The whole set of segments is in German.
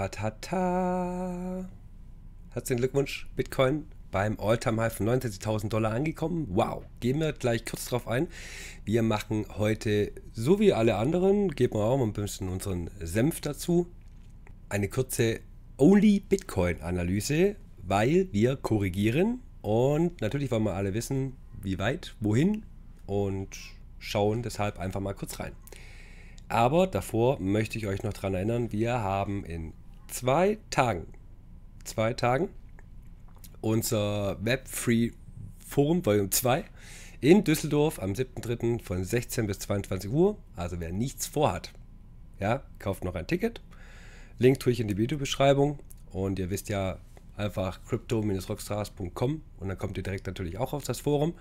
Ta ta ta. Herzlichen Glückwunsch, Bitcoin beim All-Time-High von 69.000 Dollar angekommen. Wow, gehen wir gleich kurz drauf ein. Wir machen heute, so wie alle anderen, geben wir auch mal ein bisschen unseren Senf dazu, eine kurze Only-Bitcoin-Analyse, weil wir korrigieren und natürlich wollen wir alle wissen, wie weit, wohin und schauen deshalb einfach mal kurz rein. Aber davor möchte ich euch noch daran erinnern, wir haben in zwei Tagen, zwei Tagen, unser Web-Free Forum Volume 2 in Düsseldorf am 7.3. von 16 bis 22 Uhr. Also wer nichts vorhat, ja, kauft noch ein Ticket. Link tue ich in die Videobeschreibung. Und ihr wisst ja, einfach crypto-rockstars.com und dann kommt ihr direkt natürlich auch auf das Forum.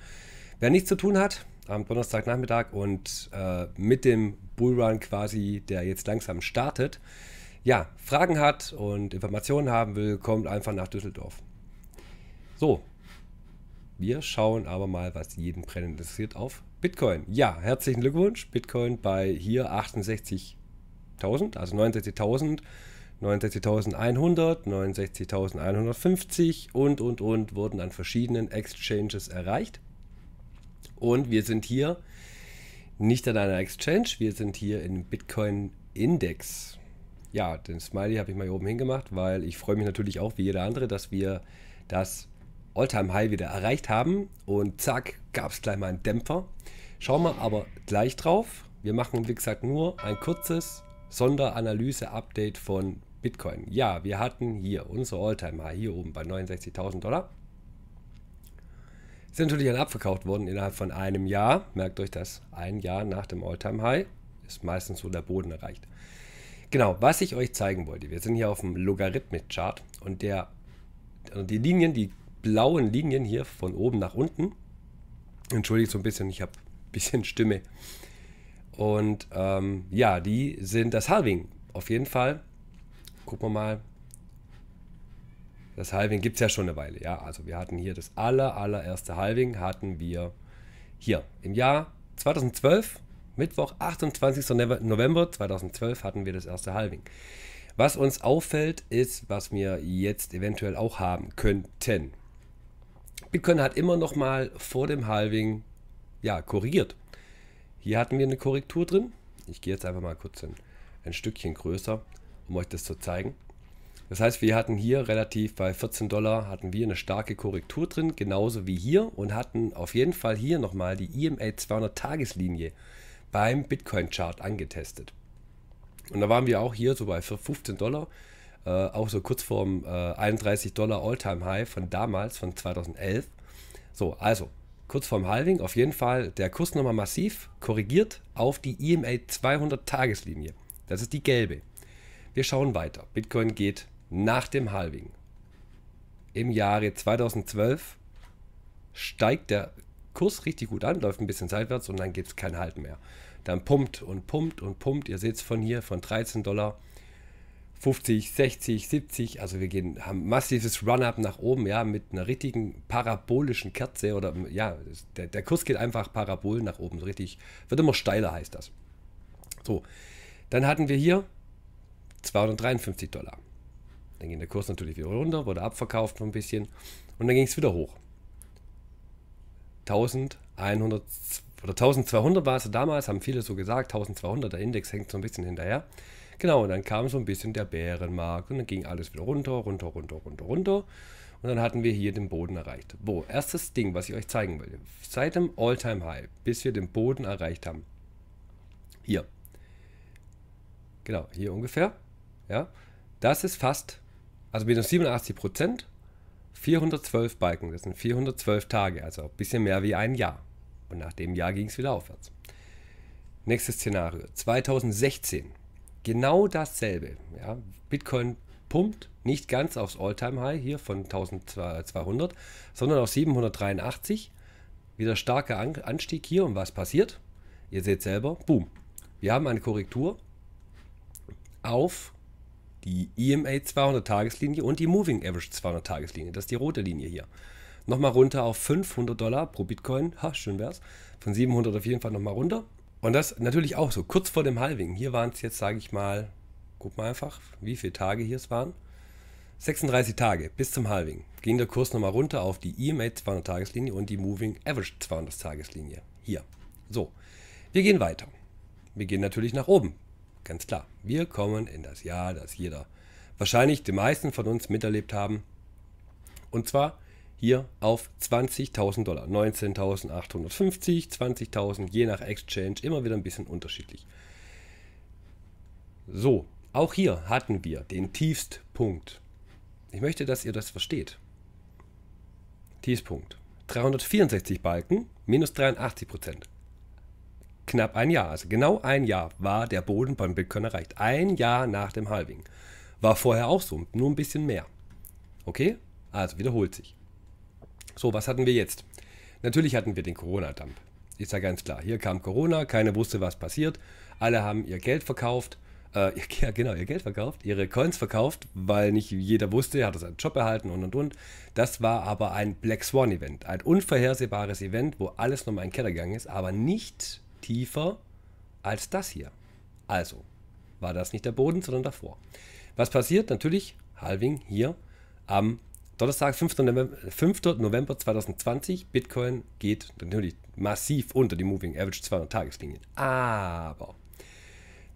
Wer nichts zu tun hat, am Donnerstagnachmittag und äh, mit dem Bullrun quasi, der jetzt langsam startet, ja, Fragen hat und Informationen haben will, kommt einfach nach Düsseldorf. So, wir schauen aber mal, was jeden brennend interessiert, auf Bitcoin. Ja, herzlichen Glückwunsch. Bitcoin bei hier 68.000, also 69.000, 69.100, 69.150 und, und, und wurden an verschiedenen Exchanges erreicht. Und wir sind hier nicht an einer Exchange, wir sind hier im Bitcoin Index ja, den Smiley habe ich mal hier oben hingemacht, weil ich freue mich natürlich auch, wie jeder andere, dass wir das Alltime high wieder erreicht haben. Und zack, gab es gleich mal einen Dämpfer. Schauen wir aber gleich drauf. Wir machen, wie gesagt, nur ein kurzes Sonderanalyse-Update von Bitcoin. Ja, wir hatten hier unser Alltime high hier oben bei 69.000 Dollar. Sind natürlich dann abverkauft worden innerhalb von einem Jahr. Merkt euch das, ein Jahr nach dem Alltime high ist meistens so der Boden erreicht. Genau, was ich euch zeigen wollte, wir sind hier auf dem logarithmic chart und der, also die Linien, die blauen Linien hier von oben nach unten, entschuldigt so ein bisschen, ich habe ein bisschen Stimme. Und ähm, ja, die sind das Halving. Auf jeden Fall, gucken wir mal. Das Halving gibt es ja schon eine Weile. Ja, also wir hatten hier das aller, allererste Halving, hatten wir hier im Jahr 2012 Mittwoch, 28. November 2012 hatten wir das erste Halving. Was uns auffällt, ist, was wir jetzt eventuell auch haben könnten. Bitcoin hat immer noch mal vor dem Halving ja, korrigiert. Hier hatten wir eine Korrektur drin. Ich gehe jetzt einfach mal kurz ein, ein Stückchen größer, um euch das zu zeigen. Das heißt, wir hatten hier relativ bei 14 Dollar hatten wir eine starke Korrektur drin, genauso wie hier und hatten auf jeden Fall hier nochmal die IMA e 200 Tageslinie beim Bitcoin-Chart angetestet. Und da waren wir auch hier so bei 15 Dollar, äh, auch so kurz vorm äh, 31 Dollar All-Time-High von damals, von 2011. So, also kurz vorm Halving, auf jeden Fall der Kurs nochmal massiv korrigiert auf die EMA 200 Tageslinie. Das ist die gelbe. Wir schauen weiter. Bitcoin geht nach dem Halving. Im Jahre 2012 steigt der Kurs richtig gut an, läuft ein bisschen seitwärts und dann gibt es keinen Halt mehr. Dann pumpt und pumpt und pumpt. Ihr seht es von hier, von 13 Dollar 50, 60, 70. Also wir gehen, haben massives Run-up nach oben, ja, mit einer richtigen parabolischen Kerze oder ja, der, der Kurs geht einfach parabol nach oben, so richtig, wird immer steiler heißt das. So, dann hatten wir hier 253 Dollar. Dann ging der Kurs natürlich wieder runter, wurde abverkauft ein bisschen und dann ging es wieder hoch. 1100 oder 1200 war es damals, haben viele so gesagt, 1200, der Index hängt so ein bisschen hinterher. Genau, und dann kam so ein bisschen der Bärenmarkt und dann ging alles wieder runter, runter, runter, runter, runter. Und dann hatten wir hier den Boden erreicht. Wo? Erstes Ding, was ich euch zeigen will. Seit dem All-Time-High, bis wir den Boden erreicht haben. Hier. Genau, hier ungefähr. Ja, das ist fast, also minus 87 Prozent 412 Balken, das sind 412 Tage, also ein bisschen mehr wie ein Jahr. Und nach dem Jahr ging es wieder aufwärts. Nächstes Szenario, 2016. Genau dasselbe. Ja, Bitcoin pumpt nicht ganz aufs All-Time-High hier von 1200, sondern auf 783. Wieder starker Anstieg hier. Und was passiert? Ihr seht selber, boom. Wir haben eine Korrektur auf die EMA 200 Tageslinie und die Moving Average 200 Tageslinie. Das ist die rote Linie hier. Nochmal runter auf 500 Dollar pro Bitcoin. Ha, schön wär's. Von 700 auf jeden Fall nochmal runter. Und das natürlich auch so, kurz vor dem Halving. Hier waren es jetzt, sage ich mal, guck mal einfach, wie viele Tage hier es waren. 36 Tage bis zum Halving ging der Kurs nochmal runter auf die EMA 200 Tageslinie und die Moving Average 200 Tageslinie. Hier. So. Wir gehen weiter. Wir gehen natürlich nach oben. Ganz klar, wir kommen in das Jahr, das jeder, wahrscheinlich die meisten von uns miterlebt haben. Und zwar hier auf 20.000 Dollar, 19.850, 20.000, je nach Exchange, immer wieder ein bisschen unterschiedlich. So, auch hier hatten wir den Tiefstpunkt. Ich möchte, dass ihr das versteht. Tiefstpunkt. 364 Balken, minus 83 Prozent knapp ein Jahr, also genau ein Jahr, war der Boden beim Bitcoin erreicht. Ein Jahr nach dem Halving. War vorher auch so, nur ein bisschen mehr. Okay? Also wiederholt sich. So, was hatten wir jetzt? Natürlich hatten wir den Corona-Dump. Ist ja ganz klar. Hier kam Corona, keiner wusste, was passiert. Alle haben ihr Geld verkauft. Äh, ja, genau, ihr Geld verkauft, ihre Coins verkauft, weil nicht jeder wusste, hat er seinen Job erhalten und und und. Das war aber ein Black Swan Event, ein unvorhersehbares Event, wo alles nochmal in den Keller gegangen ist, aber nicht tiefer als das hier. Also war das nicht der Boden, sondern davor. Was passiert? Natürlich Halving hier am Donnerstag, 5. November, 5. November 2020. Bitcoin geht natürlich massiv unter die Moving Average 200-Tageslinien. Aber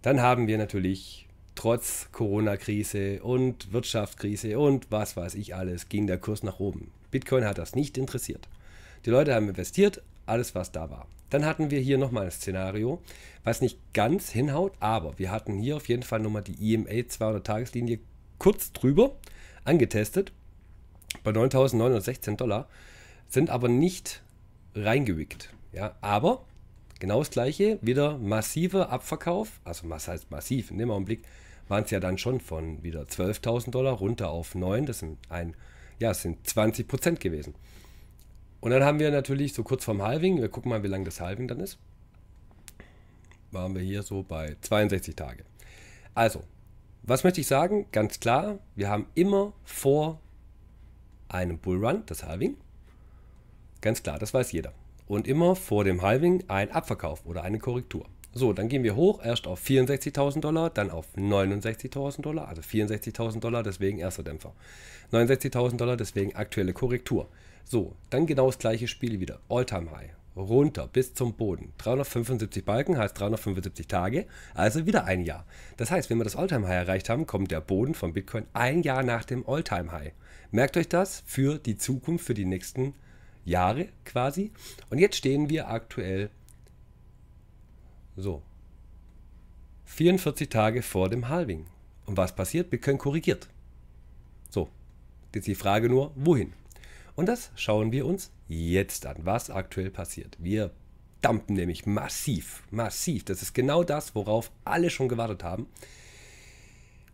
dann haben wir natürlich trotz Corona-Krise und Wirtschaftskrise und was weiß ich alles, ging der Kurs nach oben. Bitcoin hat das nicht interessiert. Die Leute haben investiert, alles, was da war. Dann hatten wir hier nochmal ein Szenario, was nicht ganz hinhaut, aber wir hatten hier auf jeden Fall nochmal die EMA 200-Tageslinie kurz drüber angetestet bei 9.916 Dollar, sind aber nicht reingewickt. Ja, aber genau das gleiche, wieder massiver Abverkauf, also was heißt massiv, in dem Augenblick waren es ja dann schon von wieder 12.000 Dollar runter auf 9, das sind ein, ja, das sind 20 Prozent gewesen. Und dann haben wir natürlich so kurz vorm Halving, wir gucken mal, wie lang das Halving dann ist, waren wir hier so bei 62 Tage. Also, was möchte ich sagen? Ganz klar, wir haben immer vor einem Bullrun das Halving. Ganz klar, das weiß jeder. Und immer vor dem Halving ein Abverkauf oder eine Korrektur. So, dann gehen wir hoch, erst auf 64.000 Dollar, dann auf 69.000 Dollar, also 64.000 Dollar, deswegen erster Dämpfer. 69.000 Dollar, deswegen aktuelle Korrektur. So, dann genau das gleiche Spiel wieder. All-Time High. Runter bis zum Boden. 375 Balken heißt 375 Tage, also wieder ein Jahr. Das heißt, wenn wir das All-Time High erreicht haben, kommt der Boden von Bitcoin ein Jahr nach dem All-Time High. Merkt euch das für die Zukunft, für die nächsten Jahre quasi. Und jetzt stehen wir aktuell so. 44 Tage vor dem Halving. Und was passiert? Bitcoin korrigiert. So. Jetzt die Frage nur, wohin? Und das schauen wir uns jetzt an, was aktuell passiert. Wir dumpen nämlich massiv, massiv. Das ist genau das, worauf alle schon gewartet haben.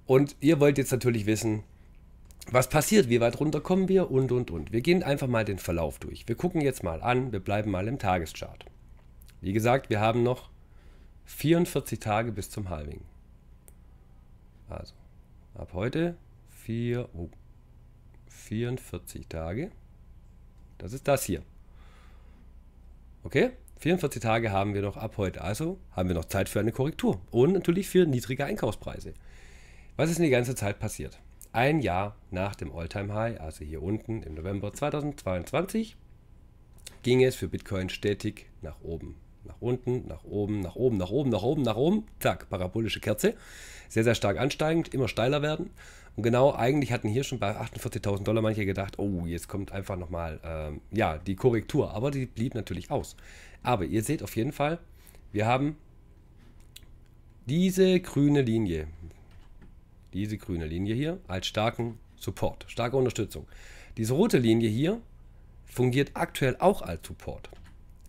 Und ihr wollt jetzt natürlich wissen, was passiert, wie weit runter kommen wir und, und, und. Wir gehen einfach mal den Verlauf durch. Wir gucken jetzt mal an, wir bleiben mal im Tageschart. Wie gesagt, wir haben noch 44 Tage bis zum Halving. Also, ab heute vier, oh, 44 Tage. Das ist das hier. Okay? 44 Tage haben wir noch ab heute. Also haben wir noch Zeit für eine Korrektur. Und natürlich für niedrige Einkaufspreise. Was ist in die ganze Zeit passiert? Ein Jahr nach dem All-Time-High, also hier unten im November 2022, ging es für Bitcoin stetig nach oben nach unten, nach oben, nach oben, nach oben, nach oben, nach oben. Zack, parabolische Kerze. Sehr, sehr stark ansteigend, immer steiler werden. Und genau, eigentlich hatten hier schon bei 48.000 Dollar manche gedacht, oh, jetzt kommt einfach nochmal, ähm, ja, die Korrektur. Aber die blieb natürlich aus. Aber ihr seht auf jeden Fall, wir haben diese grüne Linie. Diese grüne Linie hier als starken Support, starke Unterstützung. Diese rote Linie hier fungiert aktuell auch als Support.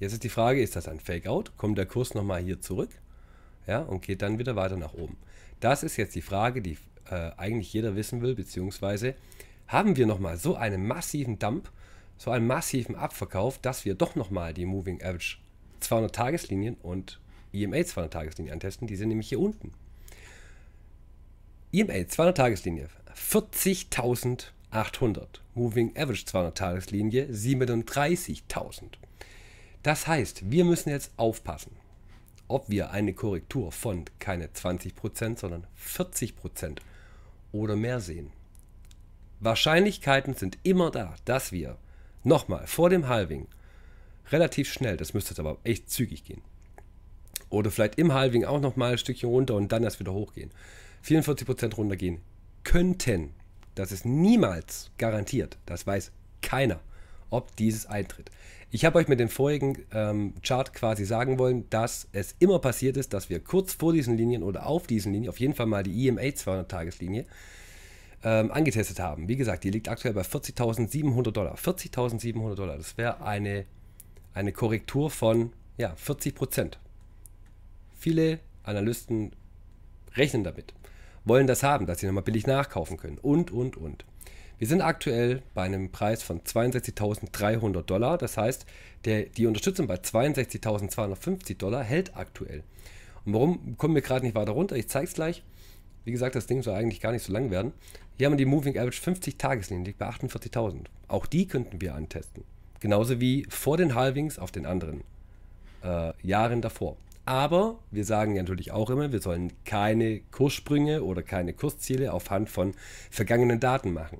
Jetzt ist die Frage, ist das ein Fake-Out? Kommt der Kurs nochmal hier zurück ja, und geht dann wieder weiter nach oben? Das ist jetzt die Frage, die äh, eigentlich jeder wissen will, beziehungsweise haben wir nochmal so einen massiven Dump, so einen massiven Abverkauf, dass wir doch nochmal die Moving Average 200 Tageslinien und EMA 200 Tageslinien antesten. Die sind nämlich hier unten. EMA 200 Tageslinie 40.800. Moving Average 200 Tageslinie 37.000. Das heißt, wir müssen jetzt aufpassen, ob wir eine Korrektur von keine 20%, sondern 40% oder mehr sehen. Wahrscheinlichkeiten sind immer da, dass wir nochmal vor dem Halving relativ schnell, das müsste jetzt aber echt zügig gehen, oder vielleicht im Halving auch nochmal ein Stückchen runter und dann erst wieder hochgehen, 44% runtergehen könnten. Das ist niemals garantiert, das weiß keiner ob dieses eintritt. Ich habe euch mit dem vorigen ähm, Chart quasi sagen wollen, dass es immer passiert ist, dass wir kurz vor diesen Linien oder auf diesen Linien, auf jeden Fall mal die EMA 200-Tageslinie, ähm, angetestet haben. Wie gesagt, die liegt aktuell bei 40.700 Dollar. 40.700 Dollar, das wäre eine, eine Korrektur von ja, 40 Prozent. Viele Analysten rechnen damit, wollen das haben, dass sie nochmal billig nachkaufen können und, und, und. Wir sind aktuell bei einem Preis von 62.300 Dollar. Das heißt, der, die Unterstützung bei 62.250 Dollar hält aktuell. Und warum kommen wir gerade nicht weiter runter? Ich zeige es gleich. Wie gesagt, das Ding soll eigentlich gar nicht so lang werden. Hier haben wir die Moving Average 50 Tageslinie, liegt bei 48.000. Auch die könnten wir antesten. Genauso wie vor den Halvings auf den anderen äh, Jahren davor. Aber wir sagen ja natürlich auch immer, wir sollen keine Kurssprünge oder keine Kursziele auf Hand von vergangenen Daten machen.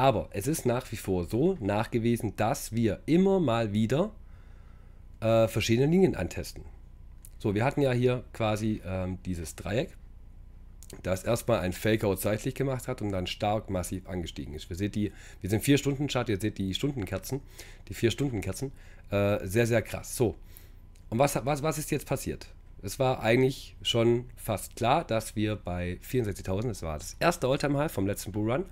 Aber es ist nach wie vor so nachgewiesen, dass wir immer mal wieder äh, verschiedene Linien antesten. So, wir hatten ja hier quasi ähm, dieses Dreieck, das erstmal ein Fakeout seitlich gemacht hat und dann stark massiv angestiegen ist. Wir, seht die, wir sind vier Stunden Chart, ihr seht die Stundenkerzen, die vier Stundenkerzen, äh, sehr, sehr krass. So, und was, was, was ist jetzt passiert? Es war eigentlich schon fast klar, dass wir bei 64.000, das war das erste Alltime high vom letzten Bullrun,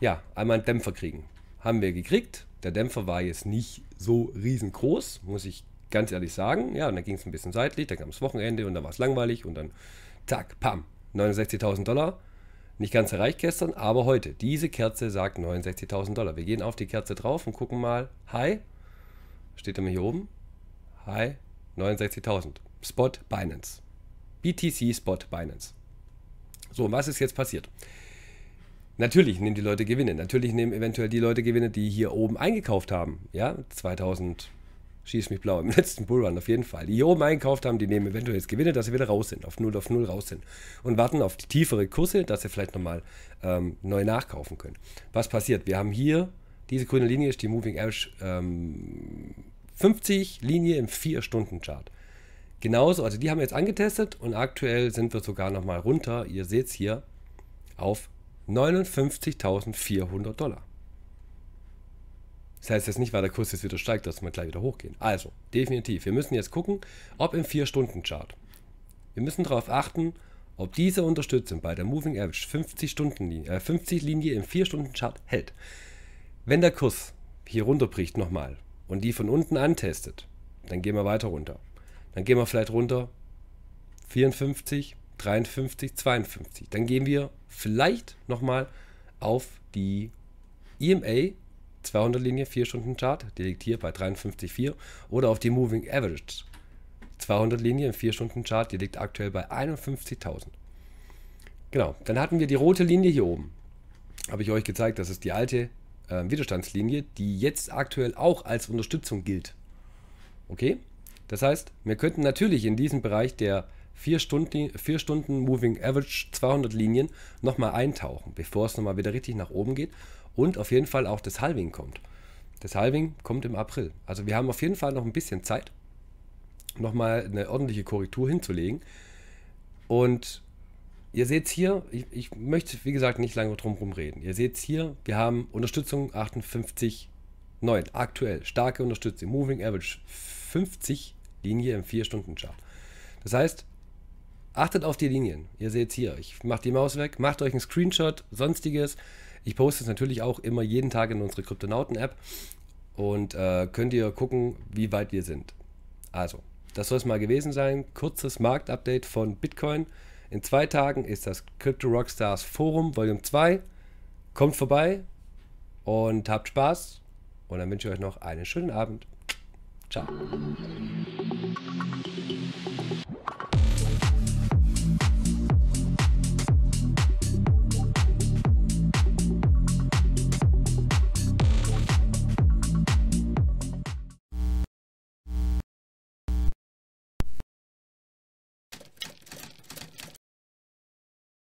ja, einmal einen Dämpfer kriegen. Haben wir gekriegt. Der Dämpfer war jetzt nicht so riesengroß, muss ich ganz ehrlich sagen. Ja, und dann ging es ein bisschen seitlich, dann kam das Wochenende und dann war es langweilig und dann zack, pam, 69.000 Dollar. Nicht ganz erreicht gestern, aber heute. Diese Kerze sagt 69.000 Dollar. Wir gehen auf die Kerze drauf und gucken mal. Hi, steht immer hier oben. Hi, 69.000. Spot Binance. BTC Spot Binance. So, und was ist jetzt passiert? Natürlich nehmen die Leute Gewinne. Natürlich nehmen eventuell die Leute Gewinne, die hier oben eingekauft haben. Ja, 2000, schieß mich blau, im letzten Bullrun auf jeden Fall. Die hier oben eingekauft haben, die nehmen eventuell jetzt Gewinne, dass sie wieder raus sind, auf 0 auf 0 raus sind. Und warten auf tiefere Kurse, dass sie vielleicht nochmal ähm, neu nachkaufen können. Was passiert? Wir haben hier, diese grüne Linie ist die Moving Average ähm, 50 Linie im 4-Stunden-Chart. Genauso, also die haben wir jetzt angetestet und aktuell sind wir sogar nochmal runter, ihr seht es hier, auf 59.400 Dollar. Das heißt jetzt nicht, weil der Kurs jetzt wieder steigt, dass wir gleich wieder hochgehen. Also, definitiv. Wir müssen jetzt gucken, ob im 4-Stunden-Chart. Wir müssen darauf achten, ob diese Unterstützung bei der Moving Average 50 Stunden äh 50 Linie im 4-Stunden-Chart hält. Wenn der Kurs hier runterbricht nochmal und die von unten antestet, dann gehen wir weiter runter. Dann gehen wir vielleicht runter 54, 53, 52. Dann gehen wir vielleicht nochmal auf die EMA 200 Linie 4 Stunden Chart, die liegt hier bei 53,4 oder auf die Moving Average 200 Linie 4 Stunden Chart, die liegt aktuell bei 51.000. Genau, dann hatten wir die rote Linie hier oben. Habe ich euch gezeigt, das ist die alte äh, Widerstandslinie, die jetzt aktuell auch als Unterstützung gilt. Okay? Das heißt, wir könnten natürlich in diesem Bereich der vier Stunden, vier Stunden Moving Average 200 Linien nochmal eintauchen, bevor es nochmal wieder richtig nach oben geht und auf jeden Fall auch das Halving kommt. Das Halving kommt im April. Also wir haben auf jeden Fall noch ein bisschen Zeit, nochmal eine ordentliche Korrektur hinzulegen. Und ihr seht es hier, ich, ich, möchte wie gesagt nicht lange drum reden. Ihr seht es hier, wir haben Unterstützung 58,9 aktuell. Starke Unterstützung, Moving Average 50 Linie im 4-Stunden-Chart. Das heißt, Achtet auf die Linien. Ihr seht es hier. Ich mache die Maus weg, macht euch einen Screenshot, sonstiges. Ich poste es natürlich auch immer jeden Tag in unsere Kryptonauten-App und äh, könnt ihr gucken, wie weit wir sind. Also, das soll es mal gewesen sein. Kurzes Marktupdate von Bitcoin. In zwei Tagen ist das Crypto Rockstars Forum Volume 2. Kommt vorbei und habt Spaß. Und dann wünsche ich euch noch einen schönen Abend. Ciao.